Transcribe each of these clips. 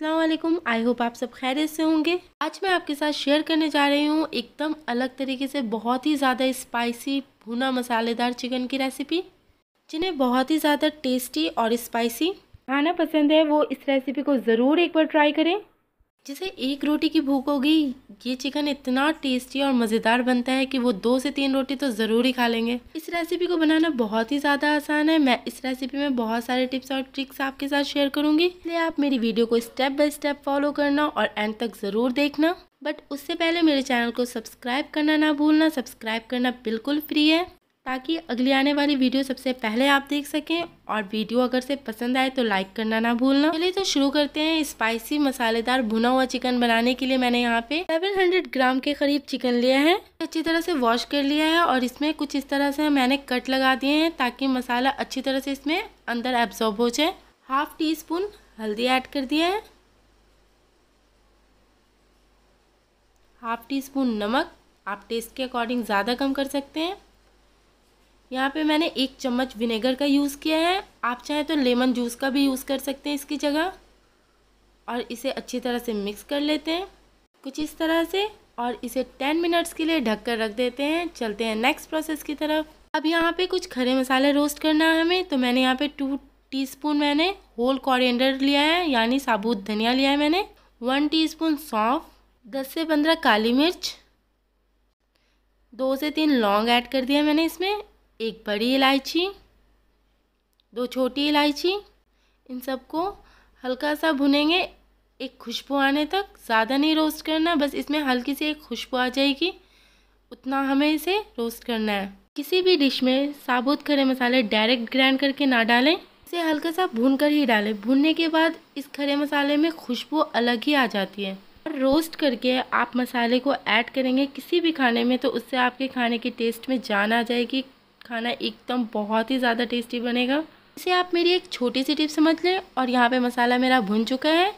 Aslam I hope आप सब खैर से होंगे आज मैं आपके साथ शेयर करने जा रही हूँ एकदम अलग तरीके से बहुत ही ज़्यादा स्पाइसी भुना मसालेदार चिकन की रेसिपी जिन्हें बहुत ही ज़्यादा टेस्टी और स्पाइसी खाना पसंद है वो इस रेसिपी को ज़रूर एक बार ट्राई करें जिसे एक रोटी की भूख होगी ये चिकन इतना टेस्टी और मज़ेदार बनता है कि वो दो से तीन रोटी तो ज़रूर ही खा लेंगे इस रेसिपी को बनाना बहुत ही ज़्यादा आसान है मैं इस रेसिपी में बहुत सारे टिप्स और ट्रिक्स आपके साथ शेयर करूँगी इसलिए आप मेरी वीडियो को स्टेप बाय स्टेप फॉलो करना और एंड तक ज़रूर देखना बट उससे पहले मेरे चैनल को सब्सक्राइब करना ना भूलना सब्सक्राइब करना बिल्कुल फ्री है ताकि अगली आने वाली वीडियो सबसे पहले आप देख सकें और वीडियो अगर से पसंद आए तो लाइक करना ना भूलना चलिए तो शुरू करते हैं स्पाइसी मसालेदार भुना हुआ चिकन बनाने के लिए मैंने यहाँ पे 700 ग्राम के करीब चिकन लिया है अच्छी तरह से वॉश कर लिया है और इसमें कुछ इस तरह से मैंने कट लगा दिए हैं ताकि मसाला अच्छी तरह से इसमें अंदर एब्जॉर्ब हो जाए हाफ टी स्पून हल्दी ऐड कर दिया है हाफ टी स्पून नमक आप टेस्ट के अकॉर्डिंग ज़्यादा कम कर सकते हैं यहाँ पे मैंने एक चम्मच विनेगर का यूज़ किया है आप चाहें तो लेमन जूस का भी यूज़ कर सकते हैं इसकी जगह और इसे अच्छी तरह से मिक्स कर लेते हैं कुछ इस तरह से और इसे टेन मिनट्स के लिए ढक कर रख देते हैं चलते हैं नेक्स्ट प्रोसेस की तरफ अब यहाँ पे कुछ खरे मसाले रोस्ट करना है हमें तो मैंने यहाँ पे टू टीस्पून मैंने होल कॉरिएंडर लिया है यानी साबुत धनिया लिया है मैंने वन टीस्पून सौंफ दस से पंद्रह काली मिर्च दो से तीन लौंग ऐड कर दिया मैंने इसमें एक बड़ी इलायची दो छोटी इलायची इन सबको हल्का सा भुनेंगे एक खुशबू आने तक ज़्यादा नहीं रोस्ट करना बस इसमें हल्की सी एक खुशबू आ जाएगी उतना हमें इसे रोस्ट करना है किसी भी डिश में साबुत खड़े मसाले डायरेक्ट ग्राइंड करके ना डालें इसे हल्का सा भून कर ही डालें भूनने के बाद इस खड़े मसाले में खुशबू अलग ही आ जाती है और रोस्ट करके आप मसाले को ऐड करेंगे किसी भी खाने में तो उससे आपके खाने के टेस्ट में जान आ जाएगी खाना एकदम बहुत ही ज़्यादा टेस्टी बनेगा इसे आप मेरी एक छोटी सी टिप समझ लें और यहाँ पे मसाला मेरा भुन चुका है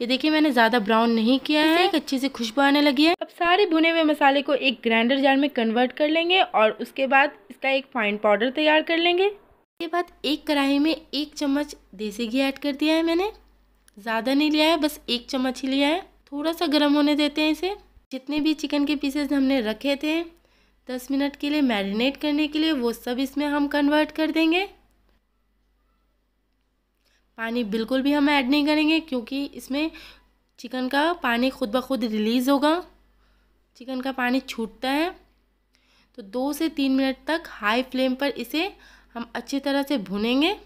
ये देखिए मैंने ज़्यादा ब्राउन नहीं किया है एक अच्छी सी खुशबू आने लगी है अब सारे भुने हुए मसाले को एक ग्राइंडर जार में कन्वर्ट कर लेंगे और उसके बाद इसका एक फाइन पाउडर तैयार कर लेंगे इसके बाद एक कढ़ाई में एक चम्मच देसी घी ऐड कर दिया है मैंने ज़्यादा नहीं लिया है बस एक चम्मच ही लिया है थोड़ा सा गर्म होने देते हैं इसे जितने भी चिकन के पीसेस हमने रखे थे दस मिनट के लिए मैरिनेट करने के लिए वो सब इसमें हम कन्वर्ट कर देंगे पानी बिल्कुल भी हम ऐड नहीं करेंगे क्योंकि इसमें चिकन का पानी खुद ब खुद रिलीज़ होगा चिकन का पानी छूटता है तो दो से तीन मिनट तक हाई फ्लेम पर इसे हम अच्छी तरह से भुनेंगे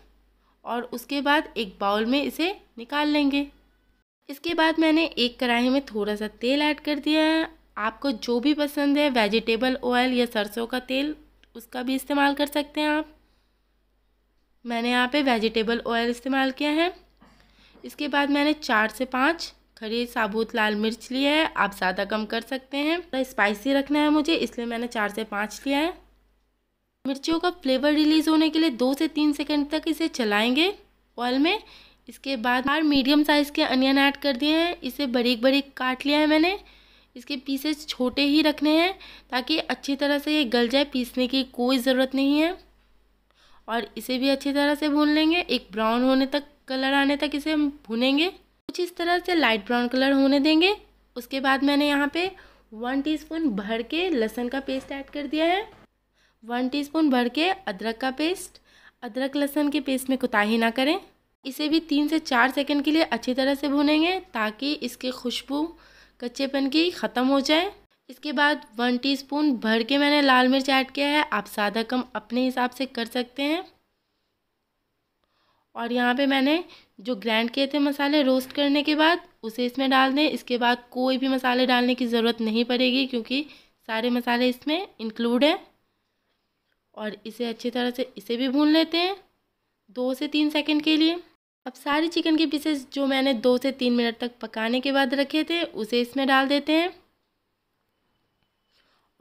और उसके बाद एक बाउल में इसे निकाल लेंगे इसके बाद मैंने एक कढ़ाई में थोड़ा सा तेल ऐड कर दिया है आपको जो भी पसंद है वेजिटेबल ऑयल या सरसों का तेल उसका भी इस्तेमाल कर सकते हैं आप मैंने यहाँ पे वेजिटेबल ऑयल इस्तेमाल किया है इसके बाद मैंने चार से पाँच खड़ी साबुत लाल मिर्च लिया है आप ज़्यादा कम कर सकते हैं तो स्पाइसी रखना है मुझे इसलिए मैंने चार से पाँच लिया है मिर्चियों का फ्लेवर रिलीज़ होने के लिए दो से तीन सेकंड तक इसे चलाएंगे ऑयल में इसके बाद हर मीडियम साइज़ के अनियन ऐड कर दिए हैं इसे बरीक बारीक काट लिया है मैंने इसके पीसेस छोटे ही रखने हैं ताकि अच्छी तरह से ये गल जाए पीसने की कोई ज़रूरत नहीं है और इसे भी अच्छी तरह से भून लेंगे एक ब्राउन होने तक कलर आने तक इसे हम भूनेंगे कुछ इस तरह से लाइट ब्राउन कलर होने देंगे उसके बाद मैंने यहाँ पे वन टीस्पून भर के लहसन का पेस्ट ऐड कर दिया है वन टीस्पून भर के अदरक का पेस्ट अदरक लहसन के पेस्ट में कोताही ना करें इसे भी तीन से चार सेकंड के लिए अच्छी तरह से भुनेंगे ताकि इसकी खुशबू कच्चेपन की ख़त्म हो जाए इसके बाद वन टीस्पून भर के मैंने लाल मिर्च ऐड किया है आप सादा कम अपने हिसाब से कर सकते हैं और यहाँ पे मैंने जो ग्राइंड किए थे मसाले रोस्ट करने के बाद उसे इसमें डाल दें इसके बाद कोई भी मसाले डालने की ज़रूरत नहीं पड़ेगी क्योंकि सारे मसाले इसमें इंक्लूड हैं और इसे अच्छी तरह से इसे भी भून लेते हैं दो से तीन सेकंड के लिए अब सारे चिकन के पीसेस जो मैंने दो से तीन मिनट तक पकाने के बाद रखे थे उसे इसमें डाल देते हैं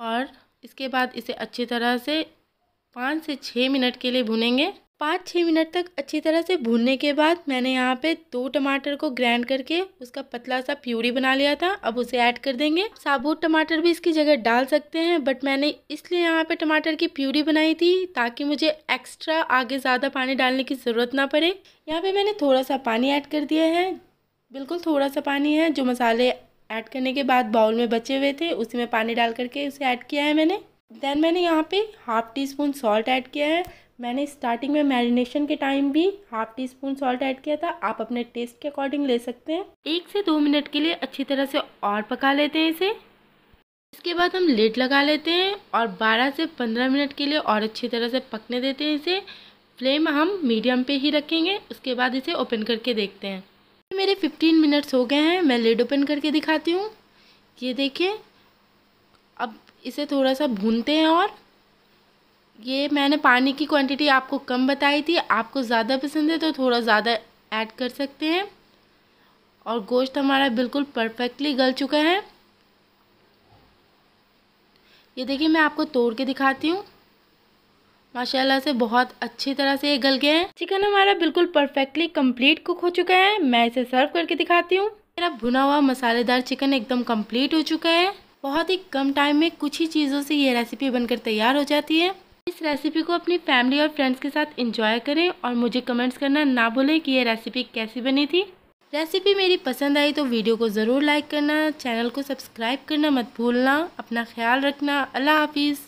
और इसके बाद इसे अच्छी तरह से पाँच से छः मिनट के लिए भुनेंगे पाँच छः मिनट तक अच्छी तरह से भूनने के बाद मैंने यहाँ पे दो टमाटर को ग्राइंड करके उसका पतला सा प्यूरी बना लिया था अब उसे ऐड कर देंगे साबुत टमाटर भी इसकी जगह डाल सकते हैं बट मैंने इसलिए यहाँ पे टमाटर की प्यूरी बनाई थी ताकि मुझे एक्स्ट्रा आगे ज़्यादा पानी डालने की ज़रूरत ना पड़े यहाँ पर मैंने थोड़ा सा पानी ऐड कर दिया है बिल्कुल थोड़ा सा पानी है जो मसाले ऐड करने के बाद बाउल में बचे हुए थे उसी में पानी डाल करके उसे ऐड किया है मैंने देन मैंने यहाँ पे half teaspoon salt add किया है मैंने स्टार्टिंग में मैरिनेशन के टाइम भी half teaspoon salt add किया था आप अपने टेस्ट के अकॉर्डिंग ले सकते हैं एक से दो मिनट के लिए अच्छी तरह से और पका लेते हैं इसे इसके बाद हम लेट लगा लेते हैं और 12 से 15 मिनट के लिए और अच्छी तरह से पकने देते हैं इसे फ्लेम हम मीडियम पे ही रखेंगे उसके बाद इसे ओपन करके देखते हैं मेरे 15 मिनट्स हो गए हैं मैं लेड ओपन करके दिखाती हूँ ये देखिए अब इसे थोड़ा सा भूनते हैं और ये मैंने पानी की क्वांटिटी आपको कम बताई थी आपको ज़्यादा पसंद है तो थोड़ा ज़्यादा ऐड कर सकते हैं और गोश्त हमारा बिल्कुल परफेक्टली गल चुका है ये देखिए मैं आपको तोड़ के दिखाती हूँ माशाल्लाह से बहुत अच्छी तरह से ये गल गए हैं चिकन हमारा बिल्कुल परफेक्टली कंप्लीट कुक हो चुका है मैं इसे सर्व करके दिखाती हूँ मेरा भुना हुआ मसालेदार चिकन एकदम कंप्लीट हो चुका है बहुत ही कम टाइम में कुछ ही चीज़ों से ये रेसिपी बनकर तैयार हो जाती है इस रेसिपी को अपनी फैमिली और फ्रेंड्स के साथ इंजॉय करें और मुझे कमेंट्स करना ना भूलें कि यह रेसिपी कैसी बनी थी रेसिपी मेरी पसंद आई तो वीडियो को ज़रूर लाइक करना चैनल को सब्सक्राइब करना मत भूलना अपना ख्याल रखना अल्लाह हाफिज़